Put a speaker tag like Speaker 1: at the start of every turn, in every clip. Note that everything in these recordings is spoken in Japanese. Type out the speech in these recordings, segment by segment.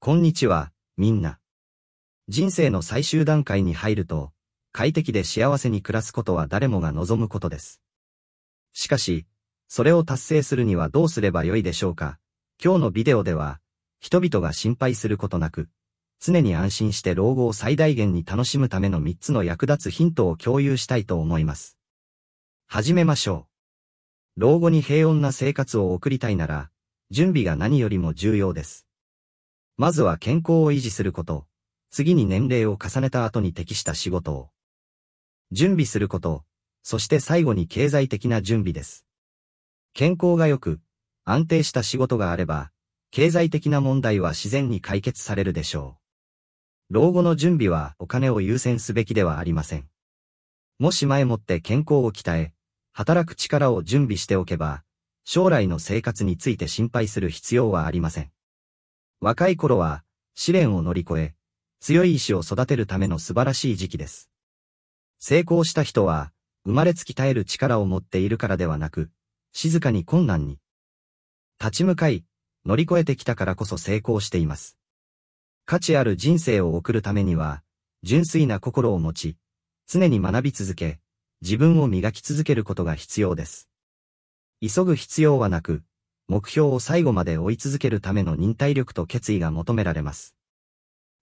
Speaker 1: こんにちは、みんな。人生の最終段階に入ると、快適で幸せに暮らすことは誰もが望むことです。しかし、それを達成するにはどうすればよいでしょうか。今日のビデオでは、人々が心配することなく、常に安心して老後を最大限に楽しむための3つの役立つヒントを共有したいと思います。始めましょう。老後に平穏な生活を送りたいなら、準備が何よりも重要です。まずは健康を維持すること。次に年齢を重ねた後に適した仕事を。準備すること。そして最後に経済的な準備です。健康が良く、安定した仕事があれば、経済的な問題は自然に解決されるでしょう。老後の準備はお金を優先すべきではありません。もし前もって健康を鍛え、働く力を準備しておけば、将来の生活について心配する必要はありません。若い頃は、試練を乗り越え、強い意志を育てるための素晴らしい時期です。成功した人は、生まれつき耐える力を持っているからではなく、静かに困難に、立ち向かい、乗り越えてきたからこそ成功しています。価値ある人生を送るためには、純粋な心を持ち、常に学び続け、自分を磨き続けることが必要です。急ぐ必要はなく、目標を最後まで追い続けるための忍耐力と決意が求められます。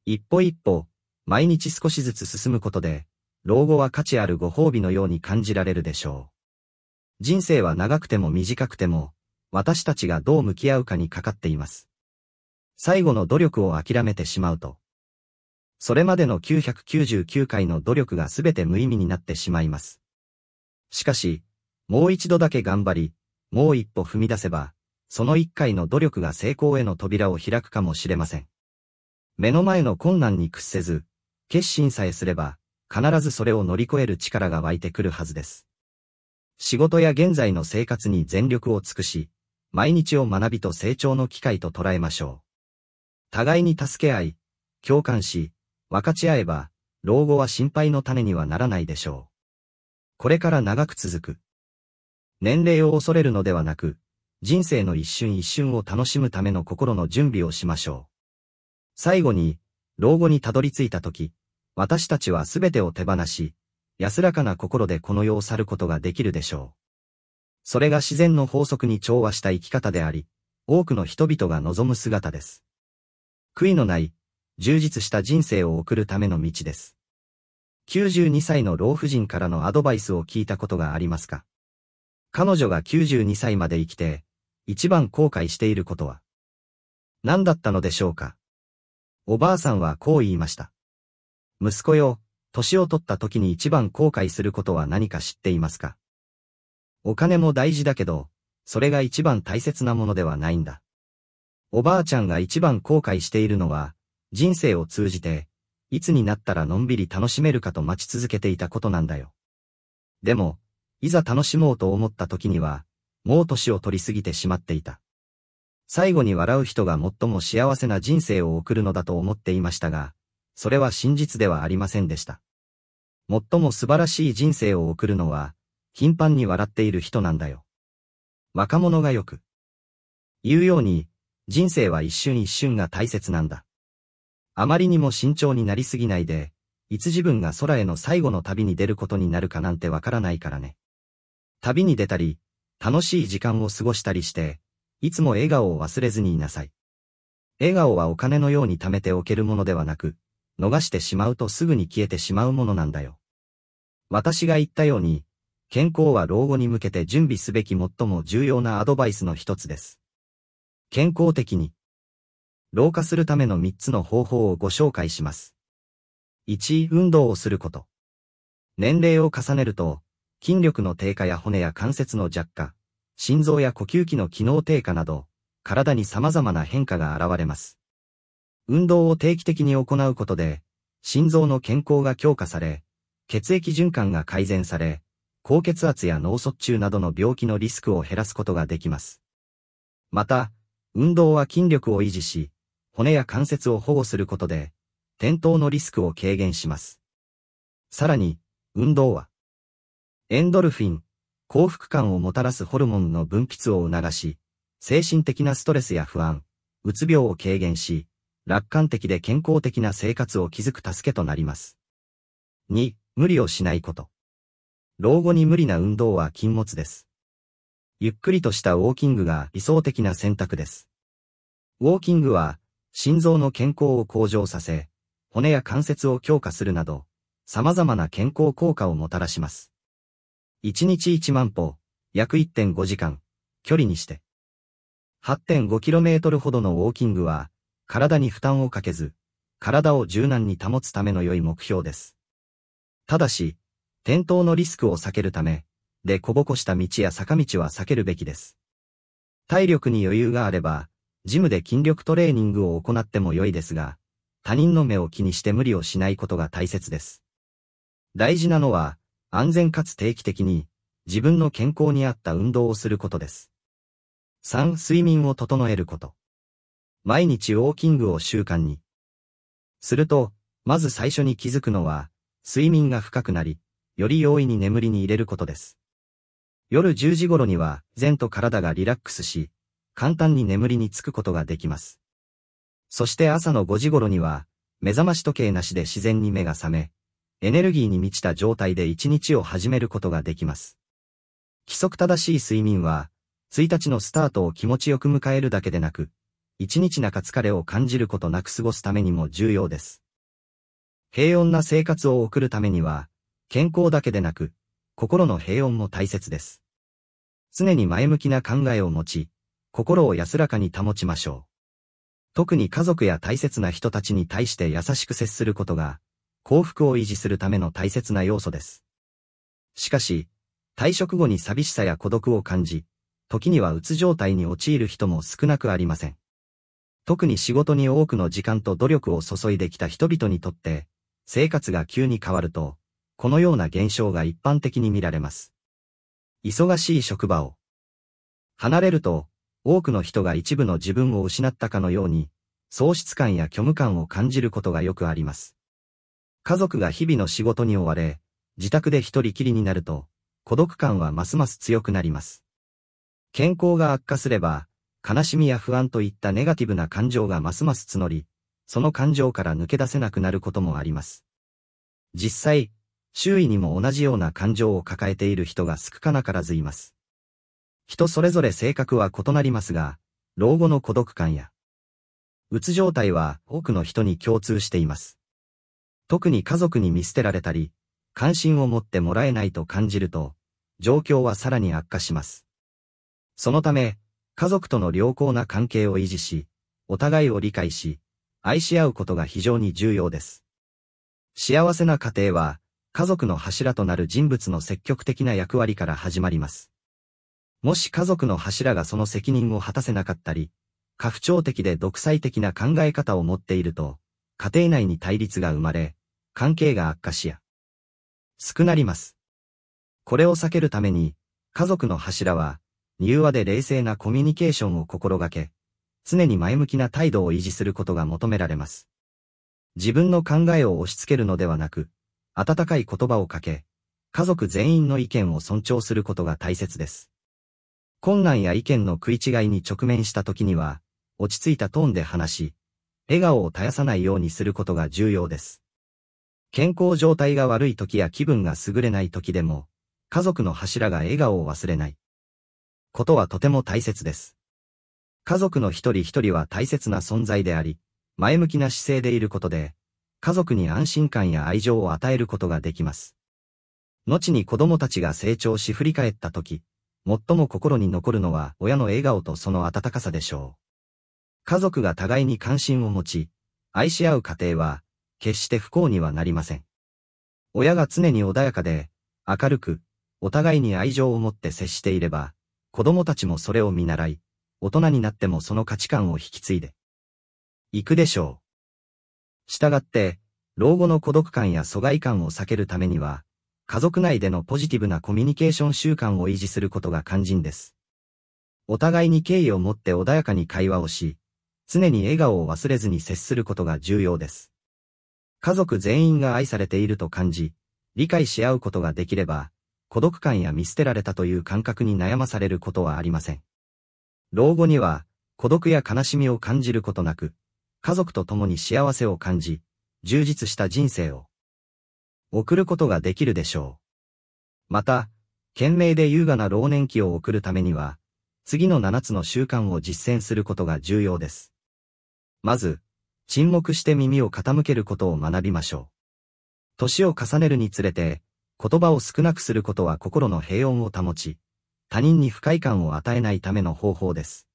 Speaker 1: 一歩一歩、毎日少しずつ進むことで、老後は価値あるご褒美のように感じられるでしょう。人生は長くても短くても、私たちがどう向き合うかにかかっています。最後の努力を諦めてしまうと、それまでの999回の努力が全て無意味になってしまいます。しかし、もう一度だけ頑張り、もう一歩踏み出せば、その一回の努力が成功への扉を開くかもしれません。目の前の困難に屈せず、決心さえすれば、必ずそれを乗り越える力が湧いてくるはずです。仕事や現在の生活に全力を尽くし、毎日を学びと成長の機会と捉えましょう。互いに助け合い、共感し、分かち合えば、老後は心配の種にはならないでしょう。これから長く続く。年齢を恐れるのではなく、人生の一瞬一瞬を楽しむための心の準備をしましょう。最後に、老後にたどり着いた時、私たちは全てを手放し、安らかな心でこの世を去ることができるでしょう。それが自然の法則に調和した生き方であり、多くの人々が望む姿です。悔いのない、充実した人生を送るための道です。92歳の老婦人からのアドバイスを聞いたことがありますか彼女が92歳まで生きて、一番後悔していることは何だったのでしょうかおばあさんはこう言いました。息子よ、年を取った時に一番後悔することは何か知っていますかお金も大事だけど、それが一番大切なものではないんだ。おばあちゃんが一番後悔しているのは、人生を通じて、いつになったらのんびり楽しめるかと待ち続けていたことなんだよ。でも、いざ楽しもうと思った時には、もう年を取りすぎてしまっていた。最後に笑う人が最も幸せな人生を送るのだと思っていましたが、それは真実ではありませんでした。最も素晴らしい人生を送るのは、頻繁に笑っている人なんだよ。若者がよく。言うように、人生は一瞬一瞬が大切なんだ。あまりにも慎重になりすぎないで、いつ自分が空への最後の旅に出ることになるかなんてわからないからね。旅に出たり、楽しい時間を過ごしたりして、いつも笑顔を忘れずにいなさい。笑顔はお金のように貯めておけるものではなく、逃してしまうとすぐに消えてしまうものなんだよ。私が言ったように、健康は老後に向けて準備すべき最も重要なアドバイスの一つです。健康的に。老化するための三つの方法をご紹介します。1、運動をすること。年齢を重ねると、筋力の低下や骨や関節の弱化、心臓や呼吸器の機能低下など、体に様々な変化が現れます。運動を定期的に行うことで、心臓の健康が強化され、血液循環が改善され、高血圧や脳卒中などの病気のリスクを減らすことができます。また、運動は筋力を維持し、骨や関節を保護することで、転倒のリスクを軽減します。さらに、運動は、エンドルフィン、幸福感をもたらすホルモンの分泌を促し、精神的なストレスや不安、うつ病を軽減し、楽観的で健康的な生活を築く助けとなります。2、無理をしないこと。老後に無理な運動は禁物です。ゆっくりとしたウォーキングが理想的な選択です。ウォーキングは、心臓の健康を向上させ、骨や関節を強化するなど、様々な健康効果をもたらします。1日1万歩、約1.5時間、距離にして。8.5km ほどのウォーキングは、体に負担をかけず、体を柔軟に保つための良い目標です。ただし、転倒のリスクを避けるため、でこぼこした道や坂道は避けるべきです。体力に余裕があれば、ジムで筋力トレーニングを行っても良いですが、他人の目を気にして無理をしないことが大切です。大事なのは、安全かつ定期的に、自分の健康に合った運動をすることです。3、睡眠を整えること。毎日ウォーキングを習慣に。すると、まず最初に気づくのは、睡眠が深くなり、より容易に眠りに入れることです。夜10時頃には、善と体がリラックスし、簡単に眠りにつくことができます。そして朝の5時頃には、目覚まし時計なしで自然に目が覚め、エネルギーに満ちた状態で一日を始めることができます。規則正しい睡眠は、1日のスタートを気持ちよく迎えるだけでなく、一日中疲れを感じることなく過ごすためにも重要です。平穏な生活を送るためには、健康だけでなく、心の平穏も大切です。常に前向きな考えを持ち、心を安らかに保ちましょう。特に家族や大切な人たちに対して優しく接することが、幸福を維持するための大切な要素です。しかし、退職後に寂しさや孤独を感じ、時にはうつ状態に陥る人も少なくありません。特に仕事に多くの時間と努力を注いできた人々にとって、生活が急に変わると、このような現象が一般的に見られます。忙しい職場を離れると、多くの人が一部の自分を失ったかのように、喪失感や虚無感を感じることがよくあります。家族が日々の仕事に追われ、自宅で一人きりになると、孤独感はますます強くなります。健康が悪化すれば、悲しみや不安といったネガティブな感情がますます募り、その感情から抜け出せなくなることもあります。実際、周囲にも同じような感情を抱えている人が少なからずいます。人それぞれ性格は異なりますが、老後の孤独感や、うつ状態は多くの人に共通しています。特に家族に見捨てられたり、関心を持ってもらえないと感じると、状況はさらに悪化します。そのため、家族との良好な関係を維持し、お互いを理解し、愛し合うことが非常に重要です。幸せな家庭は、家族の柱となる人物の積極的な役割から始まります。もし家族の柱がその責任を果たせなかったり、過不調的で独裁的な考え方を持っていると、家庭内に対立が生まれ、関係が悪化しや、少なります。これを避けるために、家族の柱は、柔和で冷静なコミュニケーションを心がけ、常に前向きな態度を維持することが求められます。自分の考えを押し付けるのではなく、温かい言葉をかけ、家族全員の意見を尊重することが大切です。困難や意見の食い違いに直面した時には、落ち着いたトーンで話し、笑顔を絶やさないようにすることが重要です。健康状態が悪い時や気分が優れない時でも、家族の柱が笑顔を忘れない。ことはとても大切です。家族の一人一人は大切な存在であり、前向きな姿勢でいることで、家族に安心感や愛情を与えることができます。後に子供たちが成長し振り返った時、最も心に残るのは親の笑顔とその温かさでしょう。家族が互いに関心を持ち、愛し合う家庭は決して不幸にはなりません。親が常に穏やかで、明るく、お互いに愛情を持って接していれば、子供たちもそれを見習い、大人になってもその価値観を引き継いで、行くでしょう。したがって、老後の孤独感や疎外感を避けるためには、家族内でのポジティブなコミュニケーション習慣を維持することが肝心です。お互いに敬意を持って穏やかに会話をし、常に笑顔を忘れずに接することが重要です。家族全員が愛されていると感じ、理解し合うことができれば、孤独感や見捨てられたという感覚に悩まされることはありません。老後には、孤独や悲しみを感じることなく、家族と共に幸せを感じ、充実した人生を、送ることができるでしょう。また、懸命で優雅な老年期を送るためには、次の7つの習慣を実践することが重要です。まず、沈黙して耳を傾けることを学びましょう。年を重ねるにつれて、言葉を少なくすることは心の平穏を保ち、他人に不快感を与えないための方法です。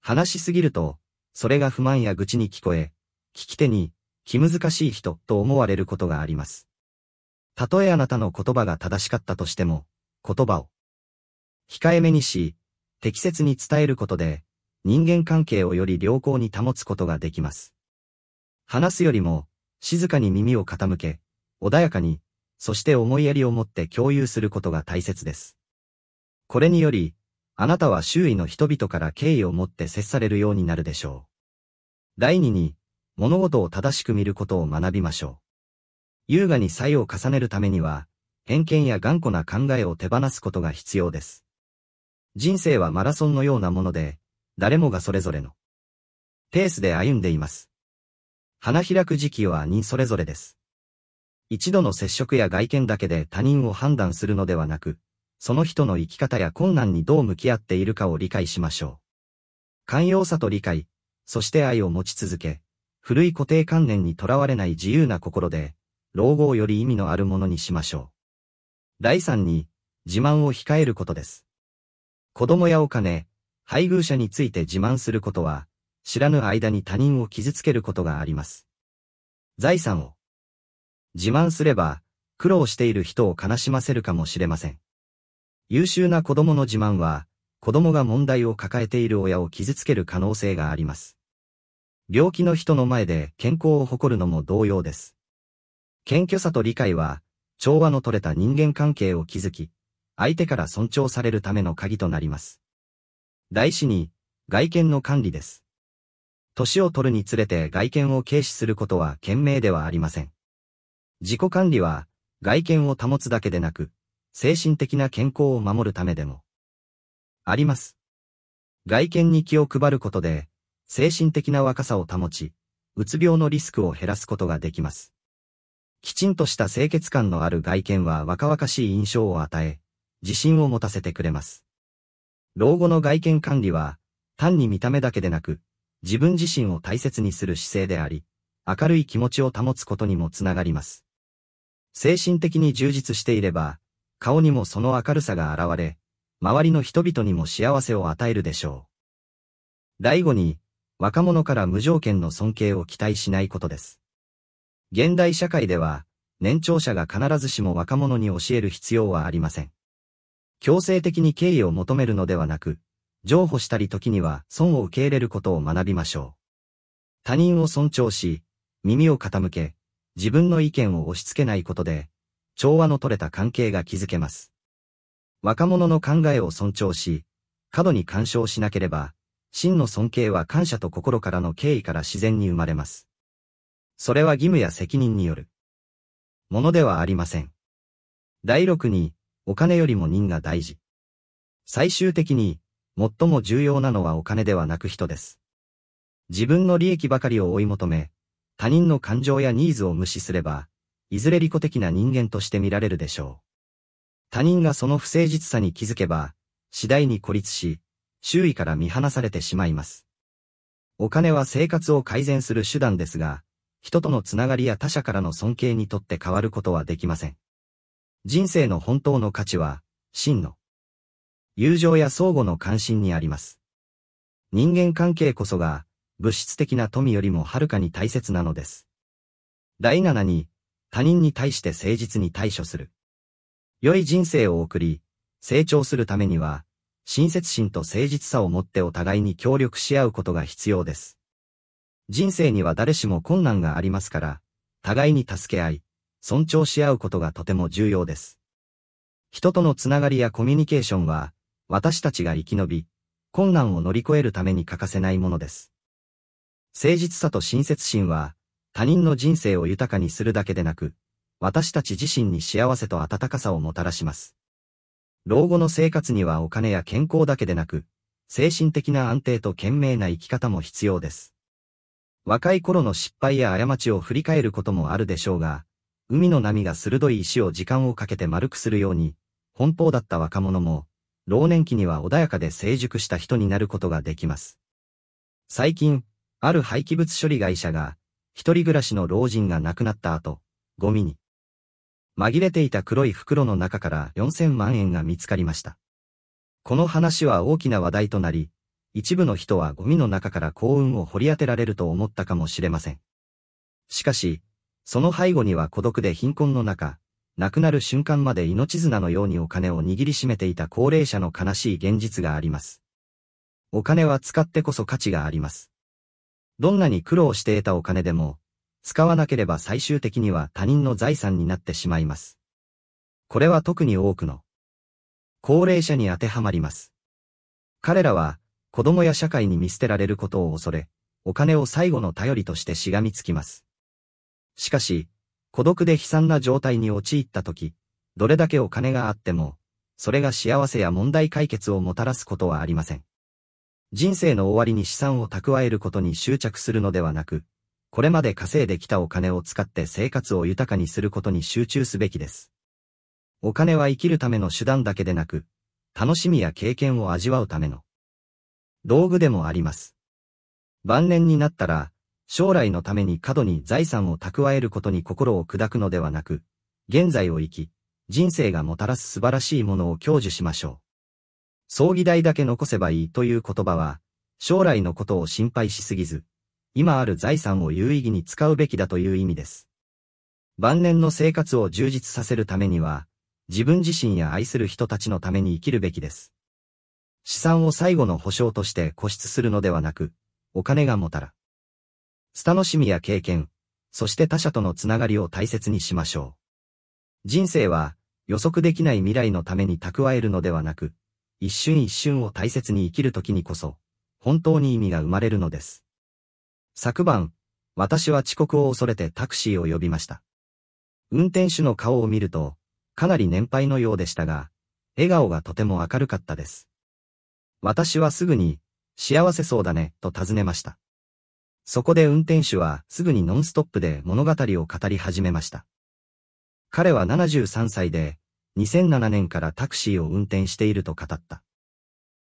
Speaker 1: 話しすぎると、それが不満や愚痴に聞こえ、聞き手に、気難しい人と思われることがあります。たとえあなたの言葉が正しかったとしても、言葉を控えめにし、適切に伝えることで、人間関係をより良好に保つことができます。話すよりも、静かに耳を傾け、穏やかに、そして思いやりを持って共有することが大切です。これにより、あなたは周囲の人々から敬意を持って接されるようになるでしょう。第二に、物事を正しく見ることを学びましょう。優雅に才を重ねるためには、偏見や頑固な考えを手放すことが必要です。人生はマラソンのようなもので、誰もがそれぞれのペースで歩んでいます。花開く時期は人それぞれです。一度の接触や外見だけで他人を判断するのではなく、その人の生き方や困難にどう向き合っているかを理解しましょう。寛容さと理解、そして愛を持ち続け、古い固定観念にとらわれない自由な心で、老後より意味のあるものにしましょう。第三に、自慢を控えることです。子供やお金、配偶者について自慢することは、知らぬ間に他人を傷つけることがあります。財産を自慢すれば、苦労している人を悲しませるかもしれません。優秀な子供の自慢は、子供が問題を抱えている親を傷つける可能性があります。病気の人の前で健康を誇るのも同様です。謙虚さと理解は、調和の取れた人間関係を築き、相手から尊重されるための鍵となります。大四に、外見の管理です。年を取るにつれて外見を軽視することは賢明ではありません。自己管理は、外見を保つだけでなく、精神的な健康を守るためでも、あります。外見に気を配ることで、精神的な若さを保ち、うつ病のリスクを減らすことができます。きちんとした清潔感のある外見は若々しい印象を与え、自信を持たせてくれます。老後の外見管理は、単に見た目だけでなく、自分自身を大切にする姿勢であり、明るい気持ちを保つことにもつながります。精神的に充実していれば、顔にもその明るさが現れ、周りの人々にも幸せを与えるでしょう。第五に、若者から無条件の尊敬を期待しないことです。現代社会では、年長者が必ずしも若者に教える必要はありません。強制的に敬意を求めるのではなく、譲歩したり時には損を受け入れることを学びましょう。他人を尊重し、耳を傾け、自分の意見を押し付けないことで、調和の取れた関係が築けます。若者の考えを尊重し、過度に干渉しなければ、真の尊敬は感謝と心からの敬意から自然に生まれます。それは義務や責任による。ものではありません。第六に、お金よりも人が大事。最終的に、最も重要なのはお金ではなく人です。自分の利益ばかりを追い求め、他人の感情やニーズを無視すれば、いずれ利己的な人間として見られるでしょう。他人がその不誠実さに気づけば、次第に孤立し、周囲から見放されてしまいます。お金は生活を改善する手段ですが、人とのつながりや他者からの尊敬にとって変わることはできません。人生の本当の価値は、真の友情や相互の関心にあります。人間関係こそが、物質的な富よりもはるかに大切なのです。第7に、他人に対して誠実に対処する。良い人生を送り、成長するためには、親切心と誠実さを持ってお互いに協力し合うことが必要です。人生には誰しも困難がありますから、互いに助け合い、尊重し合うことがとても重要です。人とのつながりやコミュニケーションは、私たちが生き延び、困難を乗り越えるために欠かせないものです。誠実さと親切心は、他人の人生を豊かにするだけでなく、私たち自身に幸せと温かさをもたらします。老後の生活にはお金や健康だけでなく、精神的な安定と懸命な生き方も必要です。若い頃の失敗や過ちを振り返ることもあるでしょうが、海の波が鋭い石を時間をかけて丸くするように、奔放だった若者も、老年期には穏やかで成熟した人になることができます。最近、ある廃棄物処理会社が、一人暮らしの老人が亡くなった後、ゴミに、紛れていた黒い袋の中から4000万円が見つかりました。この話は大きな話題となり、一部の人はゴミの中から幸運を掘り当てられると思ったかもしれません。しかし、その背後には孤独で貧困の中、亡くなる瞬間まで命綱のようにお金を握りしめていた高齢者の悲しい現実があります。お金は使ってこそ価値があります。どんなに苦労して得たお金でも、使わなければ最終的には他人の財産になってしまいます。これは特に多くの高齢者に当てはまります。彼らは子供や社会に見捨てられることを恐れ、お金を最後の頼りとしてしがみつきます。しかし、孤独で悲惨な状態に陥った時、どれだけお金があっても、それが幸せや問題解決をもたらすことはありません。人生の終わりに資産を蓄えることに執着するのではなく、これまで稼いできたお金を使って生活を豊かにすることに集中すべきです。お金は生きるための手段だけでなく、楽しみや経験を味わうための道具でもあります。晩年になったら、将来のために過度に財産を蓄えることに心を砕くのではなく、現在を生き、人生がもたらす素晴らしいものを享受しましょう。葬儀代だけ残せばいいという言葉は、将来のことを心配しすぎず、今ある財産を有意義に使うべきだという意味です。晩年の生活を充実させるためには、自分自身や愛する人たちのために生きるべきです。資産を最後の保障として固執するのではなく、お金がもたら、楽しみや経験、そして他者とのつながりを大切にしましょう。人生は、予測できない未来のために蓄えるのではなく、一瞬一瞬を大切に生きるときにこそ、本当に意味が生まれるのです。昨晩、私は遅刻を恐れてタクシーを呼びました。運転手の顔を見ると、かなり年配のようでしたが、笑顔がとても明るかったです。私はすぐに、幸せそうだね、と尋ねました。そこで運転手はすぐにノンストップで物語を語り始めました。彼は73歳で、2007年からタクシーを運転していると語った。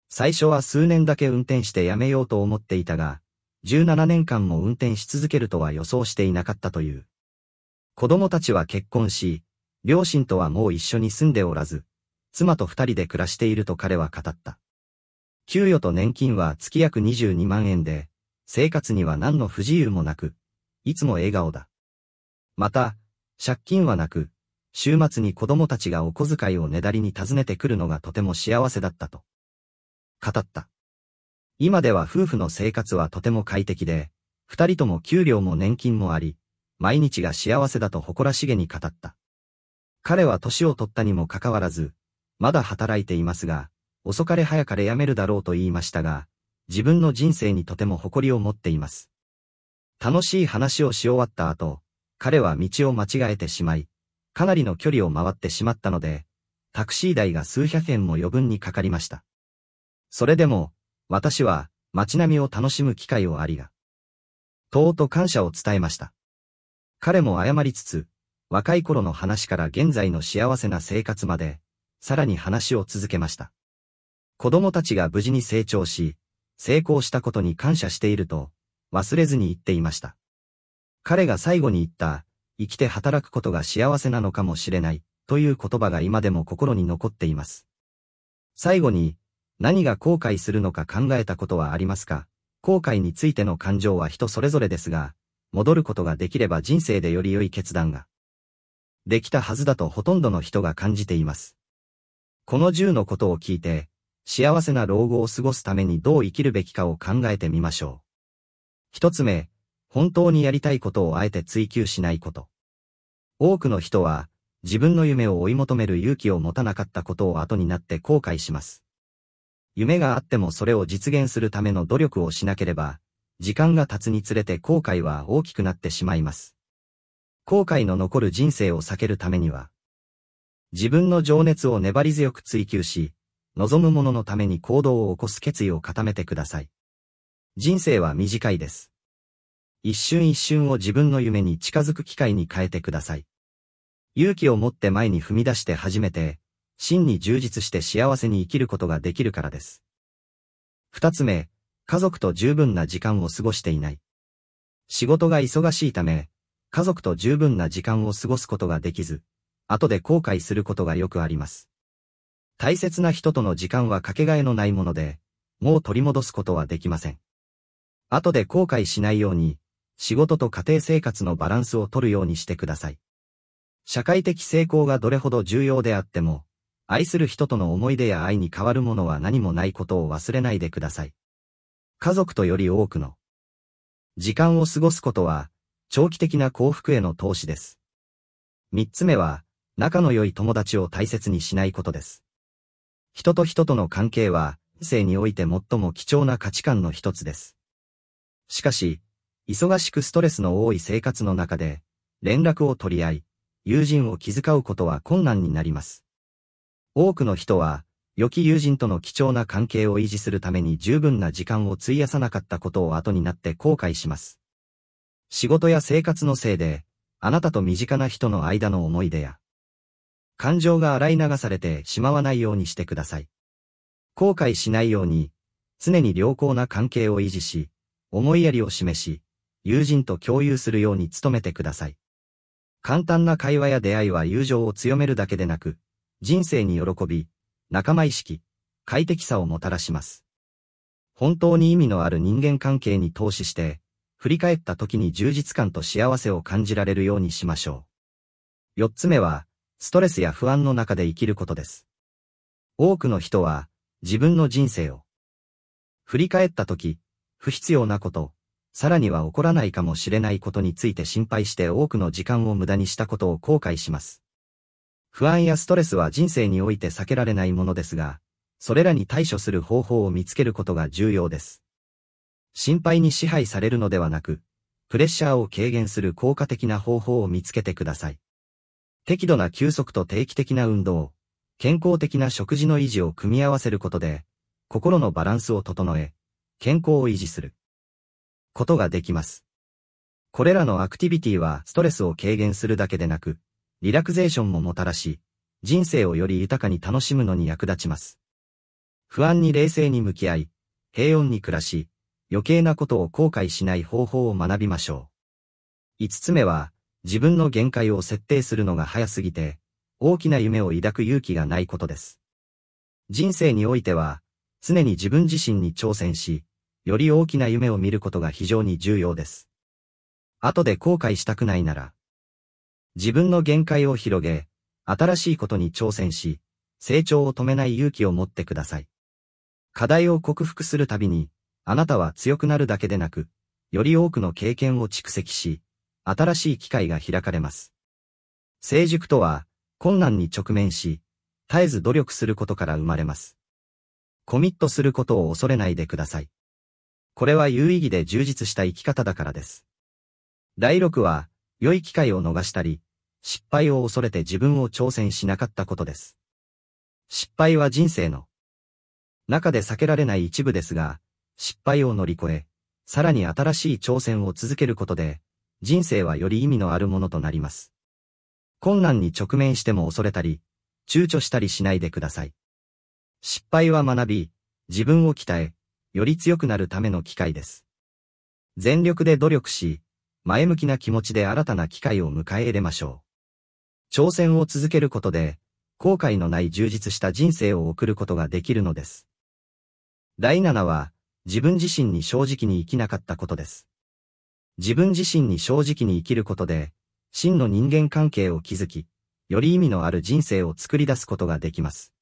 Speaker 1: 最初は数年だけ運転してやめようと思っていたが、17年間も運転し続けるとは予想していなかったという。子供たちは結婚し、両親とはもう一緒に住んでおらず、妻と二人で暮らしていると彼は語った。給与と年金は月約22万円で、生活には何の不自由もなく、いつも笑顔だ。また、借金はなく、週末に子供たちがお小遣いをねだりに訪ねてくるのがとても幸せだったと。語った。今では夫婦の生活はとても快適で、二人とも給料も年金もあり、毎日が幸せだと誇らしげに語った。彼は年を取ったにもかかわらず、まだ働いていますが、遅かれ早かれ辞めるだろうと言いましたが、自分の人生にとても誇りを持っています。楽しい話をし終わった後、彼は道を間違えてしまい、かなりの距離を回ってしまったので、タクシー代が数百円も余分にかかりました。それでも、私は街並みを楽しむ機会をありが、とうと感謝を伝えました。彼も謝りつつ、若い頃の話から現在の幸せな生活まで、さらに話を続けました。子供たちが無事に成長し、成功したことに感謝していると、忘れずに言っていました。彼が最後に言った、生きて働くことが幸せなのかもしれない、という言葉が今でも心に残っています。最後に、何が後悔するのか考えたことはありますか後悔についての感情は人それぞれですが、戻ることができれば人生でより良い決断が、できたはずだとほとんどの人が感じています。この10のことを聞いて、幸せな老後を過ごすためにどう生きるべきかを考えてみましょう。一つ目、本当にやりたいことをあえて追求しないこと。多くの人は、自分の夢を追い求める勇気を持たなかったことを後になって後悔します。夢があってもそれを実現するための努力をしなければ、時間が経つにつれて後悔は大きくなってしまいます。後悔の残る人生を避けるためには、自分の情熱を粘り強く追求し、望む者のために行動を起こす決意を固めてください。人生は短いです。一瞬一瞬を自分の夢に近づく機会に変えてください。勇気を持って前に踏み出して初めて、真に充実して幸せに生きることができるからです。二つ目、家族と十分な時間を過ごしていない。仕事が忙しいため、家族と十分な時間を過ごすことができず、後で後悔することがよくあります。大切な人との時間はかけがえのないもので、もう取り戻すことはできません。後で後悔しないように、仕事と家庭生活のバランスを取るようにしてください。社会的成功がどれほど重要であっても、愛する人との思い出や愛に変わるものは何もないことを忘れないでください。家族とより多くの時間を過ごすことは、長期的な幸福への投資です。三つ目は、仲の良い友達を大切にしないことです。人と人との関係は、性において最も貴重な価値観の一つです。しかし、忙しくストレスの多い生活の中で、連絡を取り合い、友人を気遣うことは困難になります。多くの人は、良き友人との貴重な関係を維持するために十分な時間を費やさなかったことを後になって後悔します。仕事や生活のせいで、あなたと身近な人の間の思い出や、感情が洗い流されてしまわないようにしてください。後悔しないように、常に良好な関係を維持し、思いやりを示し、友人と共有するように努めてください。簡単な会話や出会いは友情を強めるだけでなく、人生に喜び、仲間意識、快適さをもたらします。本当に意味のある人間関係に投資して、振り返った時に充実感と幸せを感じられるようにしましょう。四つ目は、ストレスや不安の中で生きることです。多くの人は、自分の人生を、振り返った時、不必要なこと、さらには起こらないかもしれないことについて心配して多くの時間を無駄にしたことを後悔します。不安やストレスは人生において避けられないものですが、それらに対処する方法を見つけることが重要です。心配に支配されるのではなく、プレッシャーを軽減する効果的な方法を見つけてください。適度な休息と定期的な運動、健康的な食事の維持を組み合わせることで、心のバランスを整え、健康を維持することができます。これらのアクティビティはストレスを軽減するだけでなく、リラクゼーションももたらし、人生をより豊かに楽しむのに役立ちます。不安に冷静に向き合い、平穏に暮らし、余計なことを後悔しない方法を学びましょう。5つ目は、自分の限界を設定するのが早すぎて、大きな夢を抱く勇気がないことです。人生においては、常に自分自身に挑戦し、より大きな夢を見ることが非常に重要です。後で後悔したくないなら、自分の限界を広げ、新しいことに挑戦し、成長を止めない勇気を持ってください。課題を克服するたびに、あなたは強くなるだけでなく、より多くの経験を蓄積し、新しい機会が開かれます。成熟とは、困難に直面し、絶えず努力することから生まれます。コミットすることを恐れないでください。これは有意義で充実した生き方だからです。第6は、良い機会を逃したり、失敗を恐れて自分を挑戦しなかったことです。失敗は人生の中で避けられない一部ですが、失敗を乗り越え、さらに新しい挑戦を続けることで、人生はより意味のあるものとなります。困難に直面しても恐れたり、躊躇したりしないでください。失敗は学び、自分を鍛え、より強くなるための機会です。全力で努力し、前向きな気持ちで新たな機会を迎え入れましょう。挑戦を続けることで、後悔のない充実した人生を送ることができるのです。第7は、自分自身に正直に生きなかったことです。自分自身に正直に生きることで、真の人間関係を築き、より意味のある人生を作り出すことができます。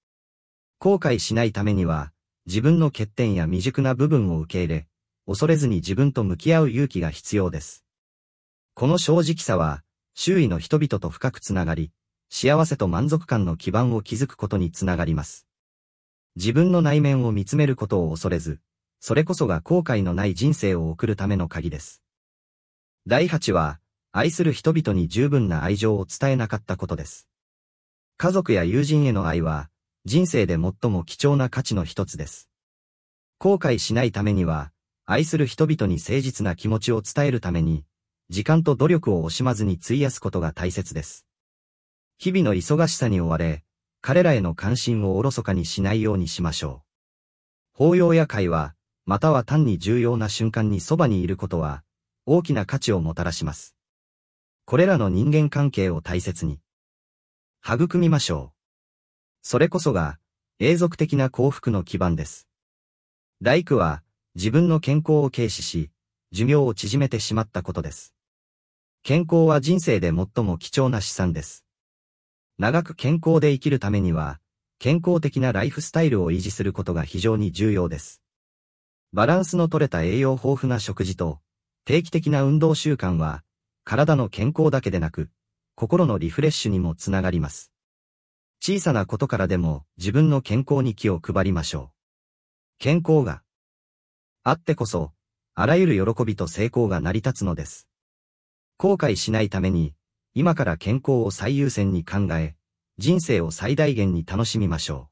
Speaker 1: 後悔しないためには、自分の欠点や未熟な部分を受け入れ、恐れずに自分と向き合う勇気が必要です。この正直さは、周囲の人々と深くつながり、幸せと満足感の基盤を築くことにつながります。自分の内面を見つめることを恐れず、それこそが後悔のない人生を送るための鍵です。第8は、愛する人々に十分な愛情を伝えなかったことです。家族や友人への愛は、人生で最も貴重な価値の一つです。後悔しないためには、愛する人々に誠実な気持ちを伝えるために、時間と努力を惜しまずに費やすことが大切です。日々の忙しさに追われ、彼らへの関心をおろそかにしないようにしましょう。法要や会話、または単に重要な瞬間にそばにいることは、大きな価値をもたらします。これらの人間関係を大切に、育みましょう。それこそが、永続的な幸福の基盤です。ライクは、自分の健康を軽視し、寿命を縮めてしまったことです。健康は人生で最も貴重な資産です。長く健康で生きるためには、健康的なライフスタイルを維持することが非常に重要です。バランスの取れた栄養豊富な食事と、定期的な運動習慣は、体の健康だけでなく、心のリフレッシュにもつながります。小さなことからでも自分の健康に気を配りましょう。健康があってこそ、あらゆる喜びと成功が成り立つのです。後悔しないために、今から健康を最優先に考え、人生を最大限に楽しみましょう。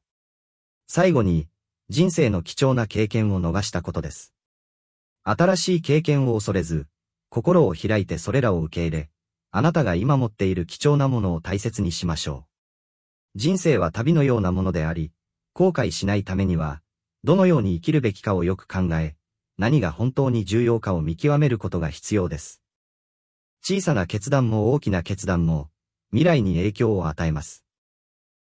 Speaker 1: 最後に、人生の貴重な経験を逃したことです。新しい経験を恐れず、心を開いてそれらを受け入れ、あなたが今持っている貴重なものを大切にしましょう。人生は旅のようなものであり、後悔しないためには、どのように生きるべきかをよく考え、何が本当に重要かを見極めることが必要です。小さな決断も大きな決断も、未来に影響を与えます。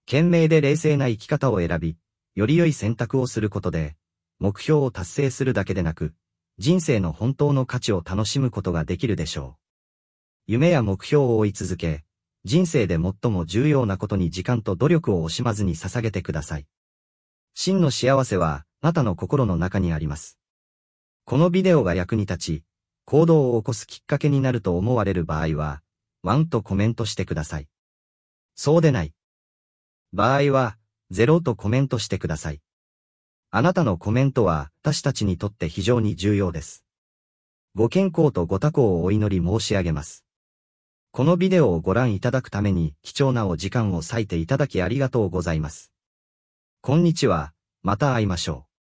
Speaker 1: 懸命で冷静な生き方を選び、より良い選択をすることで、目標を達成するだけでなく、人生の本当の価値を楽しむことができるでしょう。夢や目標を追い続け、人生で最も重要なことに時間と努力を惜しまずに捧げてください。真の幸せは、あなたの心の中にあります。このビデオが役に立ち、行動を起こすきっかけになると思われる場合は、ワンとコメントしてください。そうでない。場合は、ゼロとコメントしてください。あなたのコメントは私たちにとって非常に重要です。ご健康とご多幸をお祈り申し上げます。このビデオをご覧いただくために貴重なお時間を割いていただきありがとうございます。こんにちは、また会いましょう。